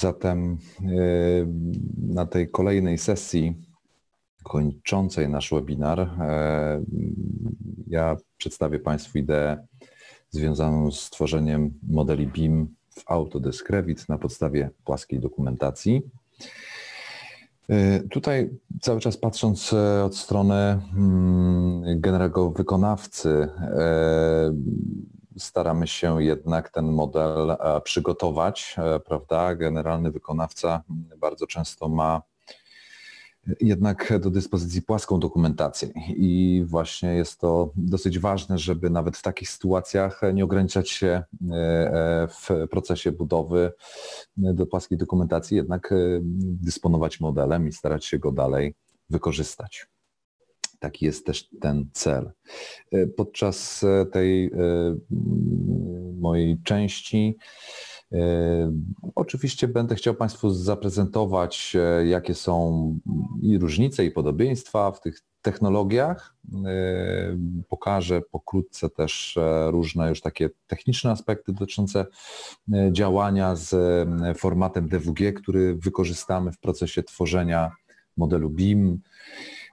Zatem y, na tej kolejnej sesji kończącej nasz webinar y, ja przedstawię Państwu ideę związaną z tworzeniem modeli BIM w Autodesk Revit na podstawie płaskiej dokumentacji. Y, tutaj cały czas patrząc od strony mm, generalnego wykonawcy, staramy się jednak ten model e, przygotować, e, prawda? Generalny wykonawca bardzo często ma jednak do dyspozycji płaską dokumentację i właśnie jest to dosyć ważne, żeby nawet w takich sytuacjach nie ograniczać się e, w procesie budowy do płaskiej dokumentacji, jednak dysponować modelem i starać się go dalej wykorzystać. Taki jest też ten cel. E, podczas e, tej e, mojej części Oczywiście będę chciał Państwu zaprezentować, jakie są i różnice, i podobieństwa w tych technologiach. Pokażę pokrótce też różne już takie techniczne aspekty dotyczące działania z formatem DWG, który wykorzystamy w procesie tworzenia modelu BIM.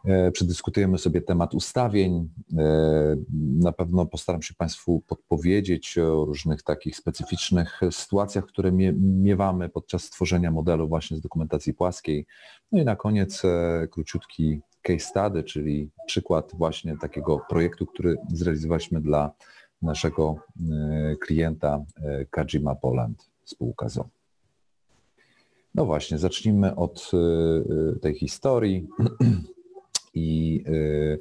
E, przedyskutujemy sobie temat ustawień. E, na pewno postaram się Państwu podpowiedzieć o różnych takich specyficznych sytuacjach, które miewamy podczas tworzenia modelu właśnie z dokumentacji płaskiej. No i na koniec e, króciutki case study, czyli przykład właśnie takiego projektu, który zrealizowaliśmy dla naszego klienta Kajima Poland, spółka ZO. No właśnie, zacznijmy od tej historii. i y,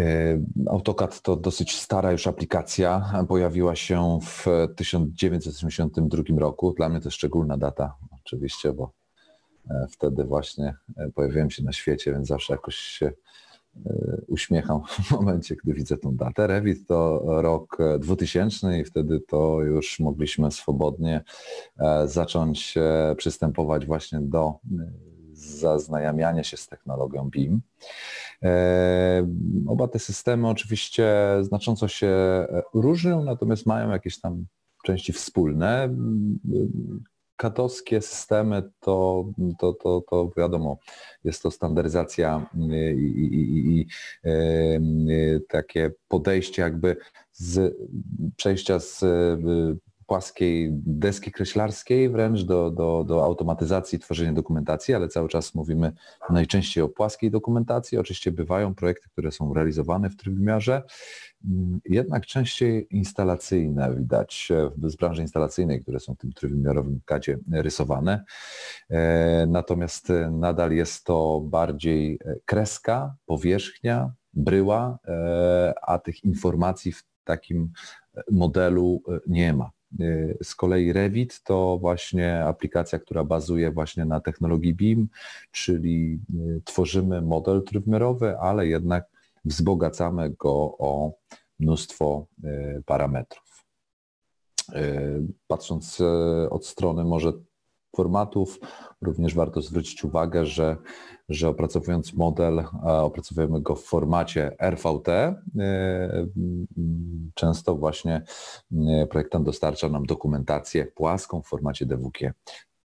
y, AutoCAD to dosyć stara już aplikacja, pojawiła się w 1982 roku. Dla mnie to szczególna data oczywiście, bo e, wtedy właśnie e, pojawiłem się na świecie, więc zawsze jakoś się e, uśmiecham w momencie, gdy widzę tą datę. Revit to rok 2000 i wtedy to już mogliśmy swobodnie zacząć przystępować właśnie do zaznajamiania się z technologią BIM. E, oba te systemy oczywiście znacząco się e, różnią, natomiast mają jakieś tam części wspólne. E, katowskie systemy to, to, to, to wiadomo, jest to standaryzacja i, i, i, i takie podejście jakby z przejścia z płaskiej deski kreślarskiej wręcz do, do, do automatyzacji tworzenia dokumentacji, ale cały czas mówimy najczęściej o płaskiej dokumentacji. Oczywiście bywają projekty, które są realizowane w trójwymiarze, mm, jednak częściej instalacyjne widać e, z branży instalacyjnej, które są w tym trójwymiarowym kadzie rysowane. E, natomiast e, nadal jest to bardziej kreska, powierzchnia, bryła, a tych informacji w takim modelu nie ma. Y, z kolei Revit to właśnie aplikacja, która bazuje właśnie na technologii BIM, czyli y, tworzymy model trójwymiarowy, ale jednak wzbogacamy go o mnóstwo y, parametrów. Patrząc od strony może formatów. Również warto zwrócić uwagę, że, że opracowując model, e, opracowujemy go w formacie RVT. E, często właśnie e, projektant dostarcza nam dokumentację płaską w formacie DWG.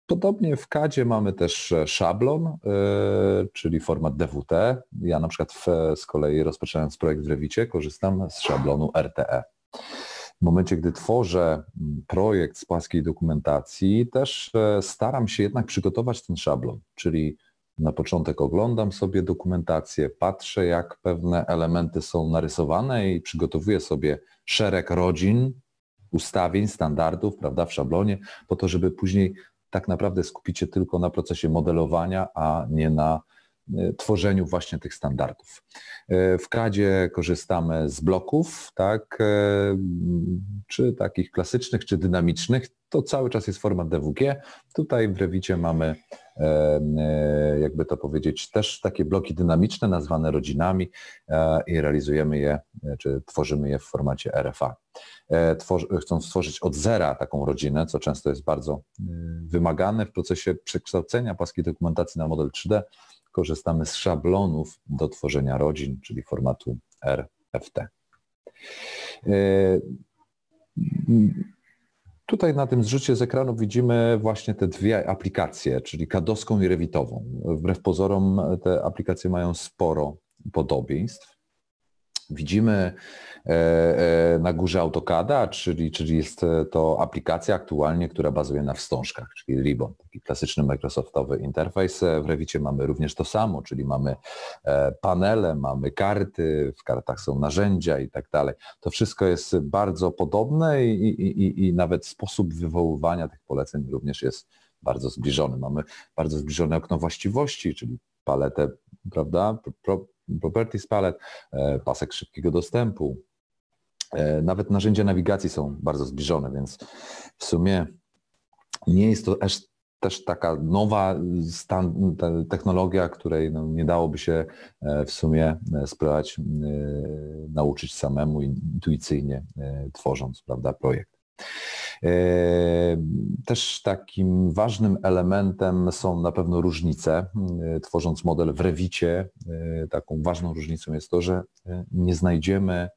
Podobnie w CADzie mamy też szablon, czyli format DWT. Ja na przykład w, z kolei rozpoczynając projekt w Rewicie korzystam z szablonu RTE w momencie, gdy tworzę mm, projekt z płaskiej dokumentacji, też e, staram się jednak przygotować ten szablon, czyli na początek oglądam sobie dokumentację, patrzę jak pewne elementy są narysowane i przygotowuję sobie szereg rodzin, ustawień, standardów, prawda, w szablonie, po to, żeby później tak naprawdę skupić się tylko na procesie modelowania, a nie na Y, tworzeniu właśnie tych standardów. Y, w Kradzie korzystamy z bloków, tak, y, czy takich klasycznych, czy dynamicznych. To cały czas jest format DWG. Tutaj w Rewicie mamy, jakby to powiedzieć, też takie bloki dynamiczne nazwane rodzinami e, i realizujemy je, e, czy tworzymy je w formacie RFA. E, chcąc stworzyć od zera taką rodzinę, co często jest bardzo wymagane w procesie przekształcenia płaskiej dokumentacji na model 3D, korzystamy z szablonów do tworzenia rodzin, czyli formatu RFT. Y, tutaj na tym zrzucie z ekranu widzimy właśnie te dwie aplikacje, czyli kadowską i rewitową. Wbrew pozorom te aplikacje mają sporo podobieństw. Widzimy e, e, na górze AutoCADa, czyli, czyli jest e, to aplikacja aktualnie, która bazuje na wstążkach, czyli Ribbon, taki klasyczny Microsoftowy interfejs. W Rewicie mamy również to samo, czyli mamy panele, mamy karty, w kartach są narzędzia i tak dalej. To wszystko jest bardzo podobne i, i, i, i nawet sposób wywoływania tych poleceń również jest bardzo zbliżony. Mamy bardzo zbliżone okno właściwości, czyli paletę prawda, pro, Properties Palette, pasek szybkiego dostępu. E, nawet narzędzia nawigacji są bardzo zbliżone, więc w sumie nie jest to aż też taka nowa stan, technologia, której no nie dałoby się e, w sumie e, spróbować nauczyć samemu intuicyjnie tworząc prawda, projekt. E, też takim ważnym elementem są na pewno różnice. E, tworząc model w Rewicie, e, taką ważną różnicą jest to, że nie znajdziemy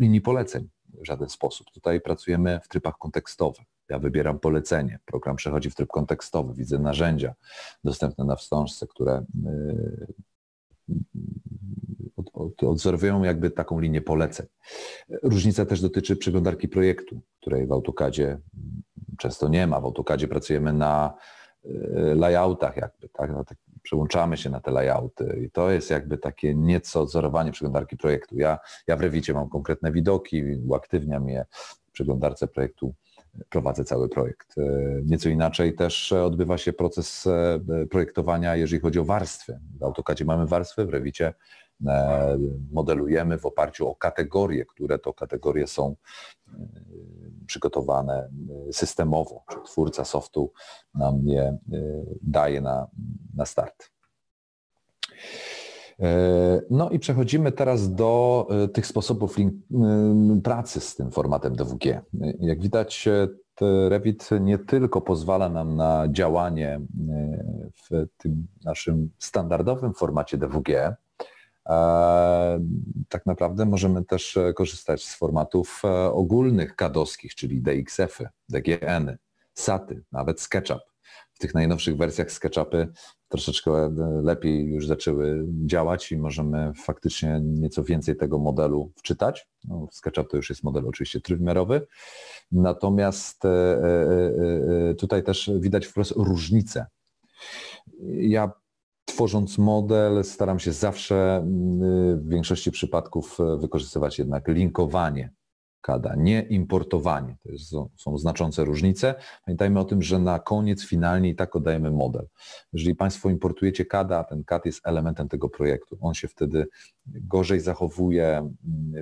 linii poleceń w żaden sposób. Tutaj pracujemy w trybach kontekstowych. Ja wybieram polecenie, program przechodzi w tryb kontekstowy, widzę narzędzia dostępne na wstążce, które od, od, jakby taką linię poleceń. Różnica też dotyczy przeglądarki projektu, której w AutoCADzie często nie ma. W AutoCADzie pracujemy na e, layoutach jakby, tak? No, tak przełączamy się na te layouty i to jest jakby takie nieco odzorowanie przeglądarki projektu. Ja, ja w Rewicie mam konkretne widoki, uaktywniam je w przeglądarce projektu prowadzę cały projekt. E, nieco inaczej też e, odbywa się proces e, projektowania, jeżeli chodzi o warstwy. W AutoCADzie mamy warstwy, w Rewicie modelujemy w oparciu o kategorie, które to kategorie są przygotowane systemowo, czy twórca softu nam je daje na, na start. E, no i przechodzimy teraz do e, tych sposobów pracy z tym formatem DWG. E, jak widać, Revit nie tylko pozwala nam na działanie w tym naszym standardowym formacie DWG, tak naprawdę możemy też korzystać z formatów ogólnych kadowskich, czyli DXF-y, DGN-y, SAT-y, nawet SketchUp w tych najnowszych wersjach SketchUpy troszeczkę e, lepiej już zaczęły działać i możemy faktycznie nieco więcej tego modelu wczytać. No, SketchUp to już jest model oczywiście trójwymiarowy. Natomiast e, e, tutaj też widać wprost różnicę. Ja tworząc model staram się zawsze mm, w większości przypadków wykorzystywać jednak linkowanie kada, nie importowanie. To jest, są znaczące różnice. Pamiętajmy o tym, że na koniec finalnie i tak oddajemy model. Jeżeli Państwo importujecie kada, ten kad jest elementem tego projektu. On się wtedy gorzej zachowuje, mm,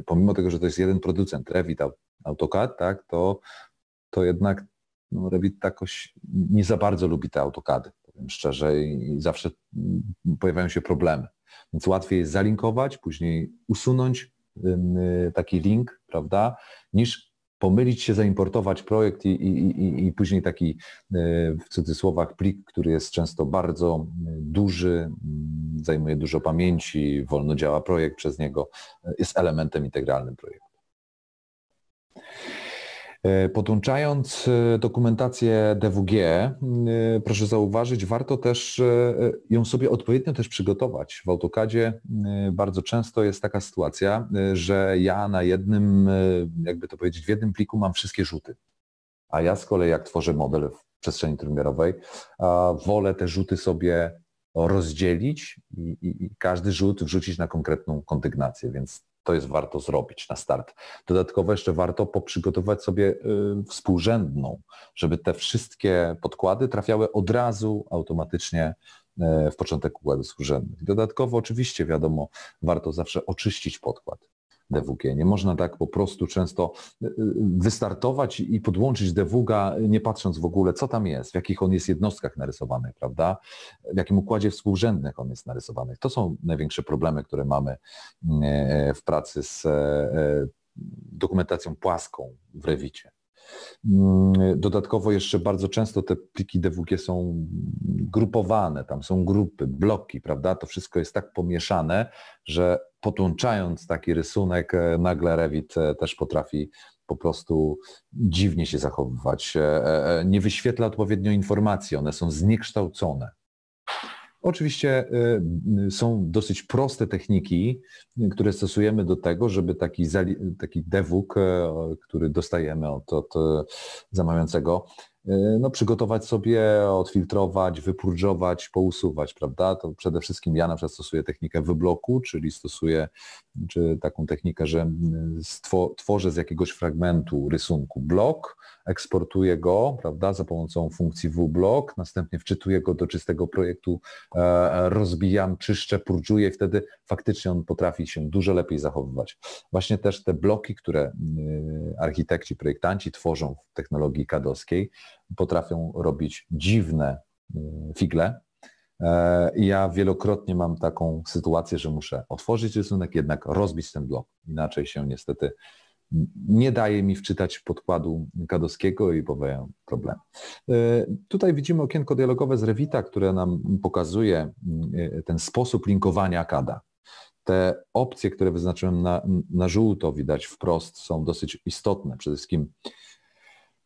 pomimo tego, że to jest jeden producent, Revit, AutoCAD, tak, to, to jednak no, Revit jakoś nie za bardzo lubi te AutoCADy, powiem szczerze, i zawsze mm, pojawiają się problemy. Więc łatwiej jest zalinkować, później usunąć, Y, taki link, prawda, niż pomylić się, zaimportować projekt i, i, i, i później taki y, w cudzysłowach plik, który jest często bardzo y, duży, zajmuje dużo pamięci, wolno działa projekt przez niego, jest elementem integralnym projektu. E, podłączając e, dokumentację DWG, e, proszę zauważyć, warto też ją sobie odpowiednio też przygotować. W AutoCADzie bardzo często jest taka sytuacja, że ja na jednym, jakby to powiedzieć, w jednym pliku mam wszystkie rzuty. A ja z kolei jak tworzę model w przestrzeni trójmiarowej, wolę te rzuty sobie rozdzielić i, i, i każdy rzut wrzucić na konkretną kondygnację, więc to jest warto zrobić na start. Dodatkowo jeszcze warto poprzygotować sobie y, współrzędną, żeby te wszystkie podkłady trafiały od razu automatycznie y, w początek układu współrzędnych. Dodatkowo oczywiście wiadomo, warto zawsze oczyścić podkład, DWG. Nie można tak po prostu często y, y, wystartować i podłączyć DWG, nie patrząc w ogóle, co tam jest, w jakich on jest jednostkach narysowanych, prawda? W jakim układzie współrzędnych on jest narysowany. To są największe problemy, które mamy e, w pracy z e, e, dokumentacją płaską w Rewicie. Mm, dodatkowo jeszcze bardzo często te pliki DWG są grupowane, tam są grupy, bloki, prawda? To wszystko jest tak pomieszane, że potłączając taki rysunek, e, nagle Revit e, też potrafi po prostu dziwnie się zachowywać. E, nie wyświetla odpowiednio informacji, one są zniekształcone. Oczywiście są dosyć proste techniki, które stosujemy do tego, żeby taki, taki który dostajemy od, od zamawiającego, Y, no, przygotować sobie, odfiltrować, wypurżować, pousuwać, prawda? To przede wszystkim ja na przykład stosuję technikę wybloku, czyli stosuję czy taką technikę, że y, stwo, tworzę z jakiegoś fragmentu rysunku blok, eksportuję go, prawda, za pomocą funkcji wblok, następnie wczytuję go do czystego projektu, e, rozbijam, czyszczę, i wtedy faktycznie on potrafi się dużo lepiej zachowywać. Właśnie też te bloki, które y, architekci, projektanci tworzą w technologii kadowskiej, potrafią robić dziwne y, figle. E, ja wielokrotnie mam taką sytuację, że muszę otworzyć rysunek, jednak rozbić ten blok. Inaczej się niestety nie daje mi wczytać podkładu kadowskiego i powołają problem. E, tutaj widzimy okienko dialogowe z Revita, które nam pokazuje y, y, ten sposób linkowania kada. Te opcje, które wyznaczyłem na, na żółto, widać wprost, są dosyć istotne. Przede wszystkim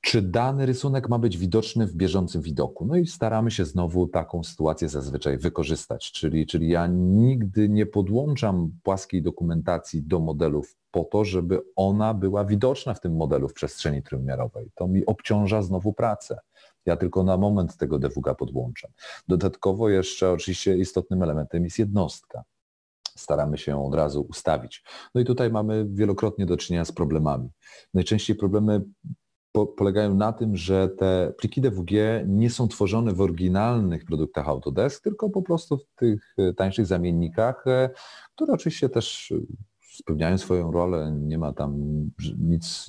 czy dany rysunek ma być widoczny w bieżącym widoku. No i staramy się znowu taką sytuację zazwyczaj wykorzystać, czyli, czyli ja nigdy nie podłączam płaskiej dokumentacji do modelów po to, żeby ona była widoczna w tym modelu w przestrzeni trójmiarowej. To mi obciąża znowu pracę. Ja tylko na moment tego DWG podłączam. Dodatkowo jeszcze oczywiście istotnym elementem jest jednostka staramy się ją od razu ustawić. No i tutaj mamy wielokrotnie do czynienia z problemami. Najczęściej problemy po, polegają na tym, że te pliki DWG nie są tworzone w oryginalnych produktach Autodesk, tylko po prostu w tych e, tańszych zamiennikach, e, które oczywiście też e, spełniają swoją rolę, nie ma tam nic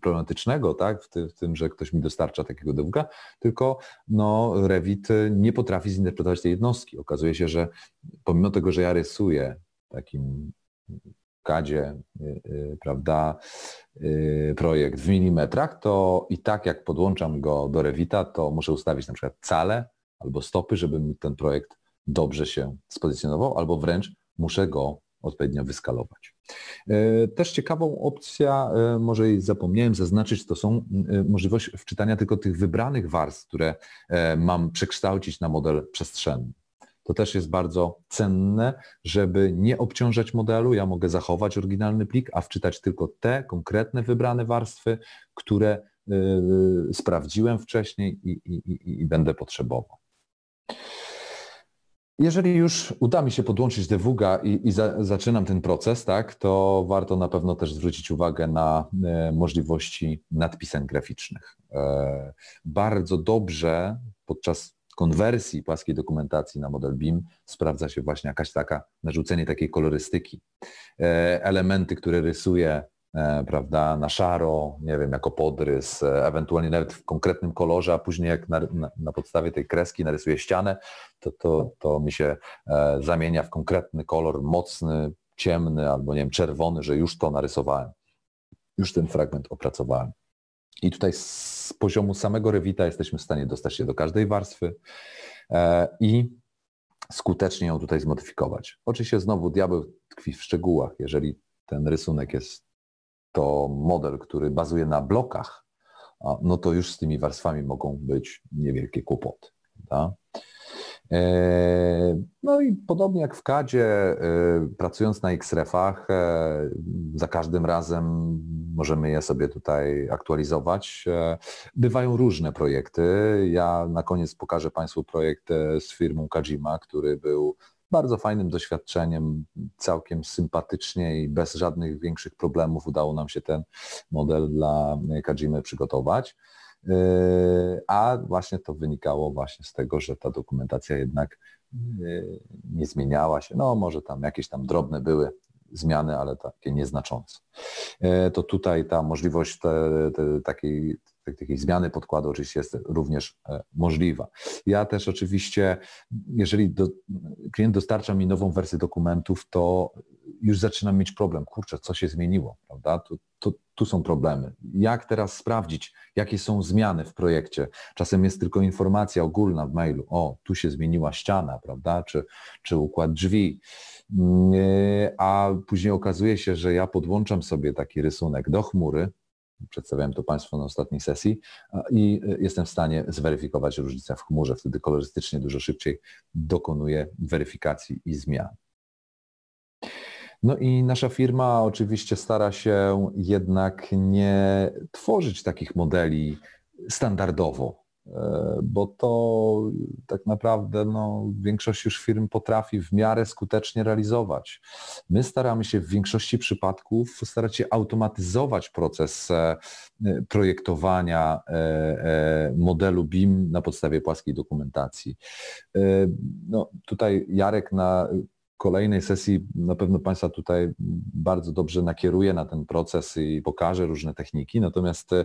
problematycznego tak, w, ty, w tym, że ktoś mi dostarcza takiego DWG, tylko no, Revit nie potrafi zinterpretować tej jednostki. Okazuje się, że pomimo tego, że ja rysuję takim kadzie, y, y, prawda, y, projekt w milimetrach, to i tak jak podłączam go do Revita, to muszę ustawić na przykład cale albo stopy, żeby ten projekt dobrze się spozycjonował, albo wręcz muszę go odpowiednio wyskalować. Też ciekawą opcja, może i zapomniałem zaznaczyć, to są możliwość wczytania tylko tych wybranych warstw, które mam przekształcić na model przestrzenny. To też jest bardzo cenne, żeby nie obciążać modelu. Ja mogę zachować oryginalny plik, a wczytać tylko te konkretne wybrane warstwy, które yy, sprawdziłem wcześniej i, i, i, będę potrzebował. Jeżeli już uda mi się podłączyć dewuga i, i za, zaczynam ten proces, tak, to warto na pewno też zwrócić uwagę na e, możliwości nadpisań graficznych. E, bardzo dobrze podczas konwersji płaskiej dokumentacji na model BIM sprawdza się właśnie jakaś taka, narzucenie takiej kolorystyki. E, elementy, które rysuje e, prawda, na szaro, nie wiem, jako podrys, e, ewentualnie nawet w konkretnym kolorze, a później jak na, na, na podstawie tej kreski narysuję ścianę, to, to, to mi się zamienia w konkretny kolor mocny, ciemny albo nie wiem, czerwony, że już to narysowałem, już ten fragment opracowałem. I tutaj z poziomu samego rewita jesteśmy w stanie dostać się do każdej warstwy e, i skutecznie ją tutaj zmodyfikować. Oczywiście znowu diabeł tkwi w szczegółach. Jeżeli ten rysunek jest to model, który bazuje na blokach, no to już z tymi warstwami mogą być niewielkie kłopoty. E, no i podobnie jak w Kadzie, e, pracując na X-refach, e, za każdym razem możemy je sobie tutaj aktualizować. Bywają różne projekty. Ja na koniec pokażę Państwu projekt z firmą Kajima, który był bardzo fajnym doświadczeniem, całkiem sympatycznie i bez żadnych większych problemów udało nam się ten model dla Kajimy przygotować a właśnie to wynikało właśnie z tego, że ta dokumentacja jednak y, nie zmieniała się. No może tam jakieś tam drobne były zmiany, ale takie nieznaczące. E, to tutaj ta możliwość te, te, takiej, takiej zmiany podkładu oczywiście jest również e, możliwa. Ja też oczywiście, jeżeli do, klient dostarcza mi nową wersję dokumentów, to już zaczynam mieć problem. Kurczę, co się zmieniło, prawda? Tu, tu, tu, są problemy. Jak teraz sprawdzić, jakie są zmiany w projekcie? Czasem jest tylko informacja ogólna w mailu, o, tu się zmieniła ściana, prawda? Czy, czy układ drzwi. Mm, e, a później okazuje się, że ja podłączam sobie taki rysunek do chmury, przedstawiałem to Państwu na ostatniej sesji i e, jestem w stanie zweryfikować różnicę w chmurze. Wtedy kolorystycznie dużo szybciej dokonuję weryfikacji i zmian. No i nasza firma oczywiście stara się jednak nie tworzyć takich modeli standardowo, e, bo to tak naprawdę no, większość już firm potrafi w miarę skutecznie realizować. My staramy się w większości przypadków starać się automatyzować proces e, projektowania e, modelu BIM na podstawie płaskiej dokumentacji. No, tutaj Jarek na kolejnej sesji na pewno Państwa tutaj bardzo dobrze nakieruje na ten proces i pokaże różne techniki, natomiast e,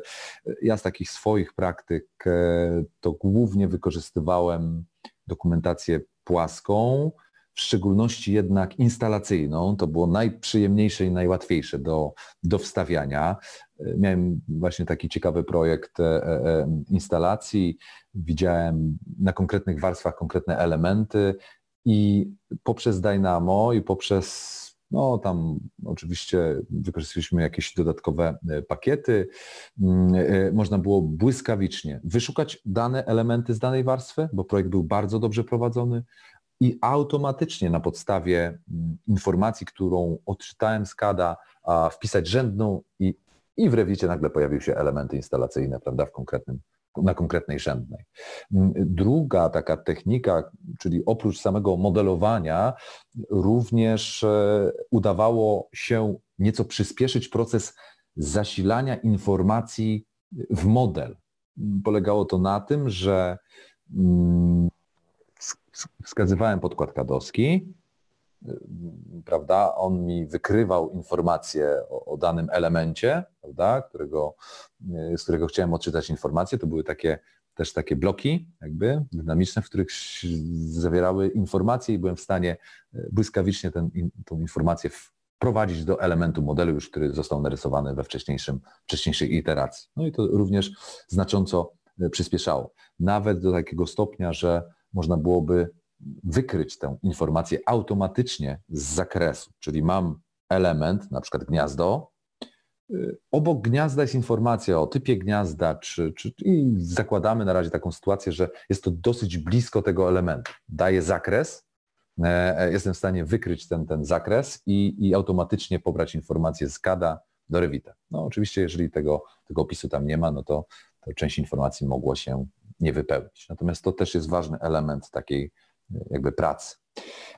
ja z takich swoich praktyk e, to głównie wykorzystywałem dokumentację płaską, w szczególności jednak instalacyjną. To było najprzyjemniejsze i najłatwiejsze do, do wstawiania. E, miałem właśnie taki ciekawy projekt instalacji. Widziałem na konkretnych warstwach konkretne elementy, i poprzez Dynamo i poprzez no tam oczywiście wykorzystaliśmy jakieś dodatkowe e, pakiety. Mm, e, można było błyskawicznie wyszukać dane elementy z danej warstwy, bo projekt był bardzo dobrze prowadzony i automatycznie na podstawie mm, informacji, którą odczytałem z KADA, wpisać rzędną i, i w rewicie nagle pojawiły się elementy instalacyjne, prawda, w konkretnym na konkretnej rzędnej. Mm, druga taka technika, czyli oprócz samego modelowania, również e, udawało się nieco przyspieszyć proces zasilania informacji w model. Mm, polegało to na tym, że mm, wskazywałem podkład kadowski, e, prawda, on mi wykrywał informacje o, o danym elemencie, prawda, którego, e, z którego chciałem odczytać informacje. To były takie też takie bloki jakby dynamiczne, w których zawierały informacje i byłem w stanie e, błyskawicznie tę in, informację wprowadzić do elementu modelu już, który został narysowany we wcześniejszym, wcześniejszej iteracji. No i to również znacząco e, przyspieszało. Nawet do takiego stopnia, że można byłoby wykryć tę informację automatycznie z zakresu, czyli mam element, na przykład gniazdo, Y, obok gniazda jest informacja o typie gniazda, czy, czy, i zakładamy na razie taką sytuację, że jest to dosyć blisko tego elementu. daje zakres, e, e, jestem w stanie wykryć ten, ten zakres i, i automatycznie pobrać informację z CADA do Revita. No oczywiście, jeżeli tego, tego opisu tam nie ma, no to, to część informacji mogło się nie wypełnić. Natomiast to też jest ważny element takiej, jakby pracy.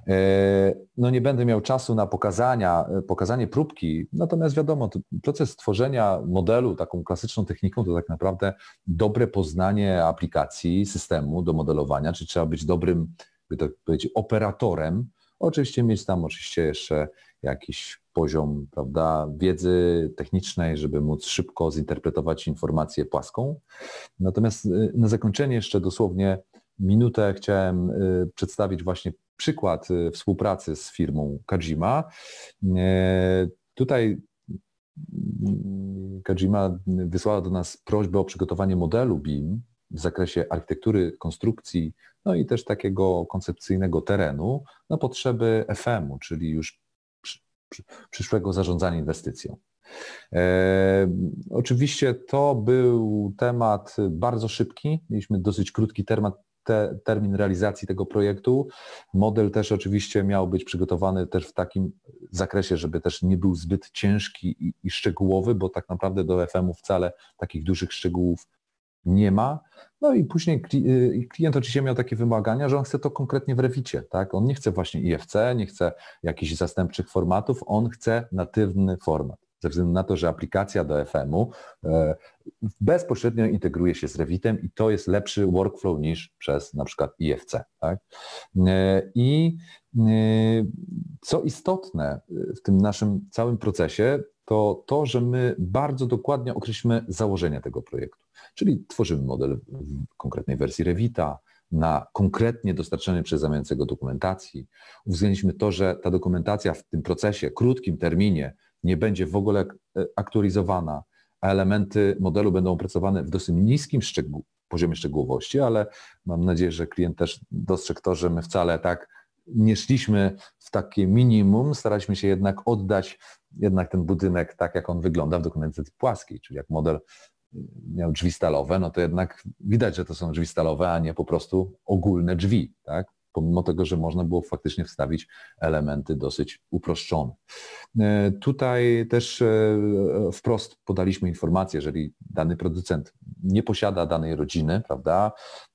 E, no nie będę miał czasu na pokazania, e, pokazanie próbki, natomiast wiadomo, proces tworzenia modelu taką klasyczną techniką to tak naprawdę dobre poznanie aplikacji, systemu do modelowania, Czy trzeba być dobrym, by to powiedzieć, operatorem, oczywiście mieć tam oczywiście jeszcze jakiś poziom prawda, wiedzy technicznej, żeby móc szybko zinterpretować informację płaską. Natomiast e, na zakończenie jeszcze dosłownie minutę chciałem y, przedstawić właśnie przykład y, współpracy z firmą Kajima. Y, tutaj mm, Kajima wysłała do nas prośbę o przygotowanie modelu BIM w zakresie architektury, konstrukcji, no i też takiego koncepcyjnego terenu na potrzeby FM-u, czyli już przyszłego zarządzania inwestycją. E, oczywiście to był temat bardzo szybki. Mieliśmy dosyć krótki temat, te, termin realizacji tego projektu. Model też oczywiście miał być przygotowany też w takim zakresie, żeby też nie był zbyt ciężki i, i szczegółowy, bo tak naprawdę do FM-u wcale takich dużych szczegółów nie ma. No i później y, klient oczywiście miał takie wymagania, że on chce to konkretnie w Reficie, tak? On nie chce właśnie IFC, nie chce jakichś zastępczych formatów, on chce natywny format ze względu na to, że aplikacja do FM-u e, bezpośrednio integruje się z Revitem i to jest lepszy workflow niż przez na przykład IFC. Tak? E, I e, co istotne w tym naszym całym procesie, to to, że my bardzo dokładnie określimy założenia tego projektu. Czyli tworzymy model w konkretnej wersji Revita, na konkretnie dostarczenie przez zamawiającego dokumentacji. Uwzględniliśmy to, że ta dokumentacja w tym procesie, krótkim terminie, nie będzie w ogóle e, aktualizowana, a elementy modelu będą opracowane w dosyć niskim szczegół, poziomie szczegółowości, ale mam nadzieję, że klient też dostrzegł to, że my wcale tak nie szliśmy w takie minimum, staraliśmy się jednak oddać jednak ten budynek tak, jak on wygląda w dokumentacji płaskiej, czyli jak model e, miał drzwi stalowe, no to jednak widać, że to są drzwi stalowe, a nie po prostu ogólne drzwi, tak? pomimo tego, że można było faktycznie wstawić elementy dosyć uproszczone. E, tutaj też e, wprost podaliśmy informację, jeżeli dany producent nie posiada danej rodziny, prawda,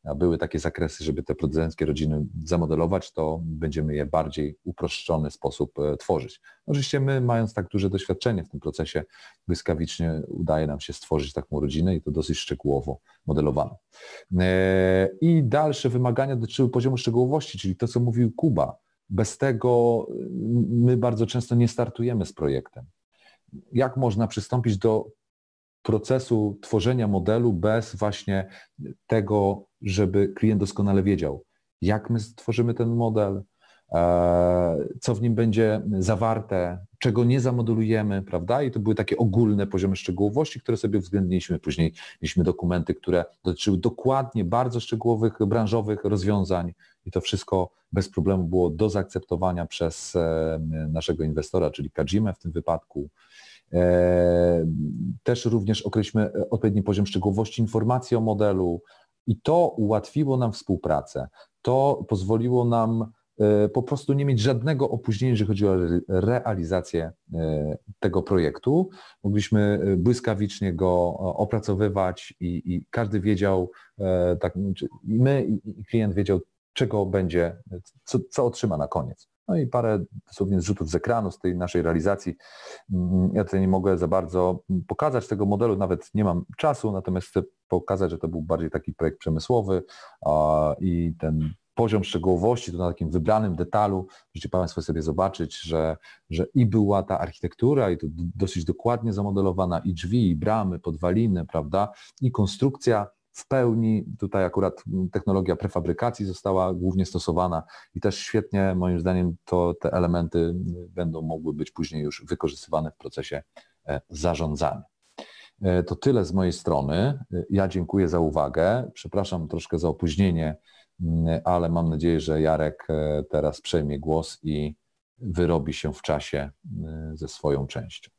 a były takie zakresy, żeby te producenckie rodziny zamodelować, to będziemy je bardziej uproszczony sposób e, tworzyć. Oczywiście my, mając tak duże doświadczenie w tym procesie, błyskawicznie udaje nam się stworzyć taką rodzinę i to dosyć szczegółowo modelowaną. E, I dalsze wymagania dotyczyły poziomu szczegółowości, czyli to, co mówił Kuba. Bez tego my bardzo często nie startujemy z projektem. Jak można przystąpić do procesu tworzenia modelu bez właśnie tego, żeby klient doskonale wiedział, jak my stworzymy ten model, e, co w nim będzie zawarte, czego nie zamodelujemy, prawda? I to były takie ogólne poziomy szczegółowości, które sobie uwzględniliśmy. Później mieliśmy dokumenty, które dotyczyły dokładnie bardzo szczegółowych, branżowych rozwiązań, i to wszystko bez problemu było do zaakceptowania przez e, naszego inwestora, czyli Kajimę w tym wypadku. E, też również określmy e, odpowiedni poziom szczegółowości informacji o modelu i to ułatwiło nam współpracę. To pozwoliło nam po prostu nie mieć żadnego opóźnienia, jeżeli chodzi o realizację tego projektu. Mogliśmy błyskawicznie go opracowywać i, i każdy wiedział, tak, znaczy i my, i klient wiedział, czego będzie, co, co otrzyma na koniec. No i parę dosłownie zrzutów z ekranu z tej naszej realizacji. Mm, ja tutaj nie mogę za bardzo pokazać tego modelu, nawet nie mam czasu, natomiast chcę pokazać, że to był bardziej taki projekt przemysłowy i ten poziom szczegółowości to na takim wybranym detalu. Możecie Państwo sobie zobaczyć, że, że i była ta architektura i to dosyć dokładnie zamodelowana, i drzwi, i bramy, podwaliny, prawda, i konstrukcja w pełni. Tutaj akurat technologia prefabrykacji została głównie stosowana i też świetnie, moim zdaniem, to te elementy będą mogły być później już wykorzystywane w procesie e, zarządzania. E, to tyle z mojej strony. E, ja dziękuję za uwagę. Przepraszam troszkę za opóźnienie, mm, ale mam nadzieję, że Jarek teraz przejmie głos i wyrobi się w czasie ze swoją częścią.